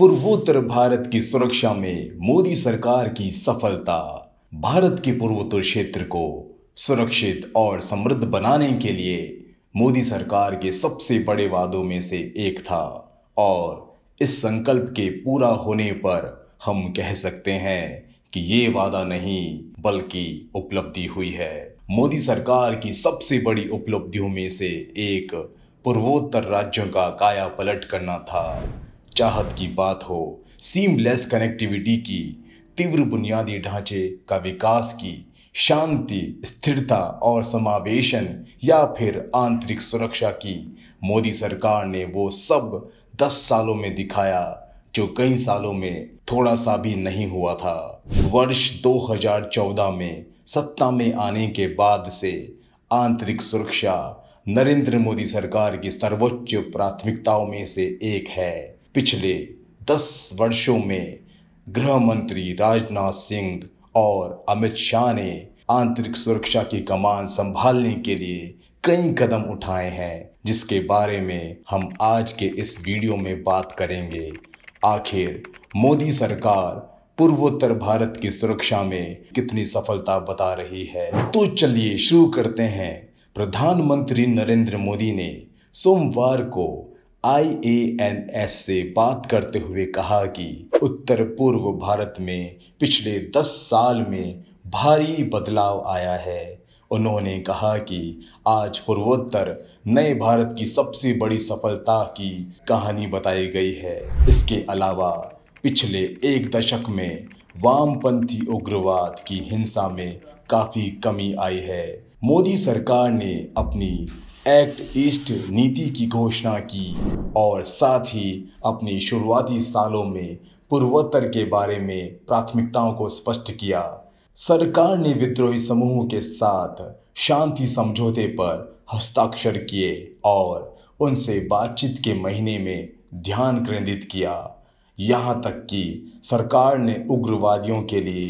पूर्वोत्तर भारत की सुरक्षा में मोदी सरकार की सफलता भारत के पूर्वोत्तर क्षेत्र को सुरक्षित और समृद्ध बनाने के लिए मोदी सरकार के सबसे बड़े वादों में से एक था और इस संकल्प के पूरा होने पर हम कह सकते हैं कि ये वादा नहीं बल्कि उपलब्धि हुई है मोदी सरकार की सबसे बड़ी उपलब्धियों में से एक पूर्वोत्तर राज्यों का काया पलट करना था चाहत की बात हो सीमलेस कनेक्टिविटी की तीव्र बुनियादी ढांचे का विकास की शांति स्थिरता और समावेशन या फिर आंतरिक सुरक्षा की मोदी सरकार ने वो सब दस सालों में दिखाया जो कई सालों में थोड़ा सा भी नहीं हुआ था वर्ष 2014 में सत्ता में आने के बाद से आंतरिक सुरक्षा नरेंद्र मोदी सरकार की सर्वोच्च प्राथमिकताओं में से एक है पिछले दस वर्षों में गृह मंत्री राजनाथ सिंह और अमित शाह ने आंतरिक सुरक्षा की कमान संभालने के लिए कई कदम उठाए हैं जिसके बारे में हम आज के इस वीडियो में बात करेंगे आखिर मोदी सरकार पूर्वोत्तर भारत की सुरक्षा में कितनी सफलता बता रही है तो चलिए शुरू करते हैं प्रधानमंत्री नरेंद्र मोदी ने सोमवार को आई से बात करते हुए कहा कि उत्तर पूर्व भारत में पिछले दस साल में भारी बदलाव आया है उन्होंने कहा कि आज पूर्वोत्तर नए भारत की सबसे बड़ी सफलता की कहानी बताई गई है इसके अलावा पिछले एक दशक में वामपंथी उग्रवाद की हिंसा में काफ़ी कमी आई है मोदी सरकार ने अपनी एक्ट ईस्ट नीति की घोषणा की और साथ ही अपनी शुरुआती सालों में पूर्वोत्तर के बारे में प्राथमिकताओं को स्पष्ट किया सरकार ने विद्रोही समूहों के साथ शांति समझौते पर हस्ताक्षर किए और उनसे बातचीत के महीने में ध्यान केंद्रित किया यहाँ तक कि सरकार ने उग्रवादियों के लिए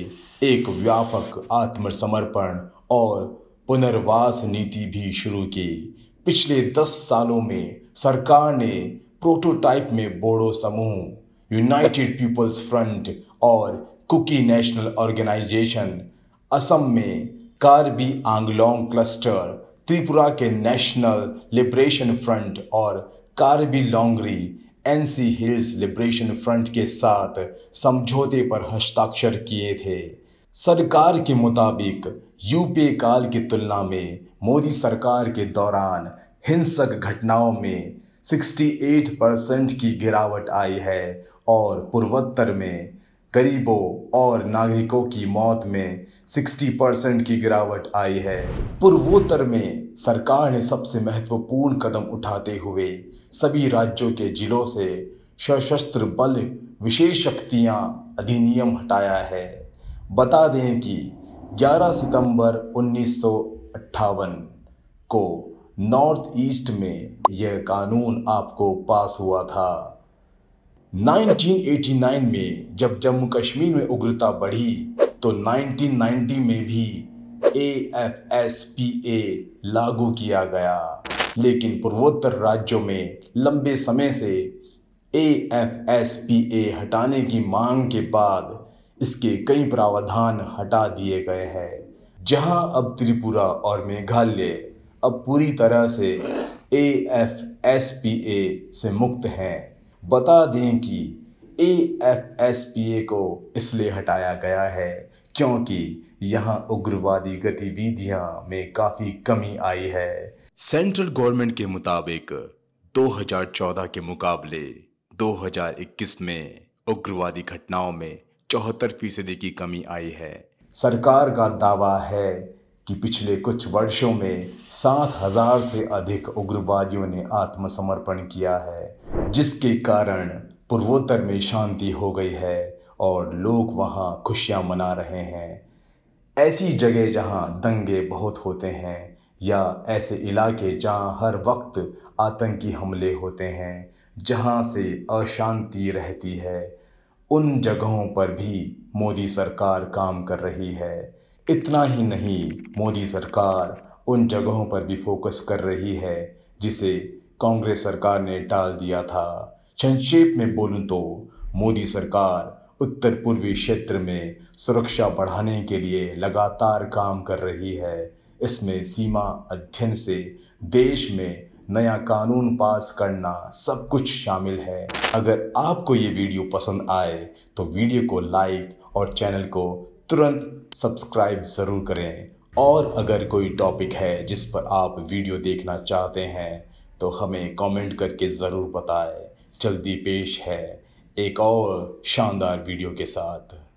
एक व्यापक आत्मसमर्पण और पुनर्वास नीति भी शुरू की पिछले दस सालों में सरकार ने प्रोटोटाइप में बोडो समूह यूनाइटेड पीपल्स फ्रंट और कुकी नेशनल ऑर्गेनाइजेशन असम में कार्बी आंगलोंग क्लस्टर त्रिपुरा के नेशनल लिबरेशन फ्रंट और Karbi Longri NC hills liberation front के साथ समझौते पर हस्ताक्षर किए थे सरकार के मुताबिक यूपीए काल की तुलना में मोदी सरकार के दौरान हिंसक घटनाओं में 68 परसेंट की गिरावट आई है और पूर्वोत्तर में गरीबों और नागरिकों की मौत में 60 परसेंट की गिरावट आई है पूर्वोत्तर में सरकार ने सबसे महत्वपूर्ण कदम उठाते हुए सभी राज्यों के जिलों से सशस्त्र बल विशेष शक्तियां अधिनियम हटाया है बता दें कि 11 सितंबर उन्नीस को नॉर्थ ईस्ट में यह कानून आपको पास हुआ था 1989 में जब जम्मू कश्मीर में उग्रता बढ़ी तो 1990 में भी A F S P A लागू किया गया लेकिन पूर्वोत्तर राज्यों में लंबे समय से A F S P A हटाने की मांग के बाद इसके कई प्रावधान हटा दिए गए हैं जहां अब त्रिपुरा और मेघालय अब पूरी तरह से A F S P A से मुक्त हैं बता दें कि A F S P A को इसलिए हटाया गया है क्योंकि यहाँ उग्रवादी गतिविधियां में काफ़ी कमी आई है सेंट्रल गवर्नमेंट के मुताबिक 2014 के मुकाबले 2021 में उग्रवादी घटनाओं में चौहत्तर फीसदी की कमी आई है सरकार का दावा है कि पिछले कुछ वर्षों में सात हजार से अधिक उग्रवादियों ने आत्मसमर्पण किया है जिसके कारण पूर्वोत्तर में शांति हो गई है और लोग वहाँ खुशियाँ मना रहे हैं ऐसी जगह जहाँ दंगे बहुत होते हैं या ऐसे इलाके जहाँ हर वक्त आतंकी हमले होते हैं जहाँ से अशांति रहती है उन जगहों पर भी मोदी सरकार काम कर रही है इतना ही नहीं मोदी सरकार उन जगहों पर भी फोकस कर रही है जिसे कांग्रेस सरकार ने टाल दिया था संक्षेप में बोलूँ तो मोदी सरकार उत्तर पूर्वी क्षेत्र में सुरक्षा बढ़ाने के लिए लगातार काम कर रही है इसमें सीमा अध्ययन से देश में नया कानून पास करना सब कुछ शामिल है अगर आपको ये वीडियो पसंद आए तो वीडियो को लाइक और चैनल को तुरंत सब्सक्राइब ज़रूर करें और अगर कोई टॉपिक है जिस पर आप वीडियो देखना चाहते हैं तो हमें कमेंट करके ज़रूर बताएं जल्दी पेश है एक और शानदार वीडियो के साथ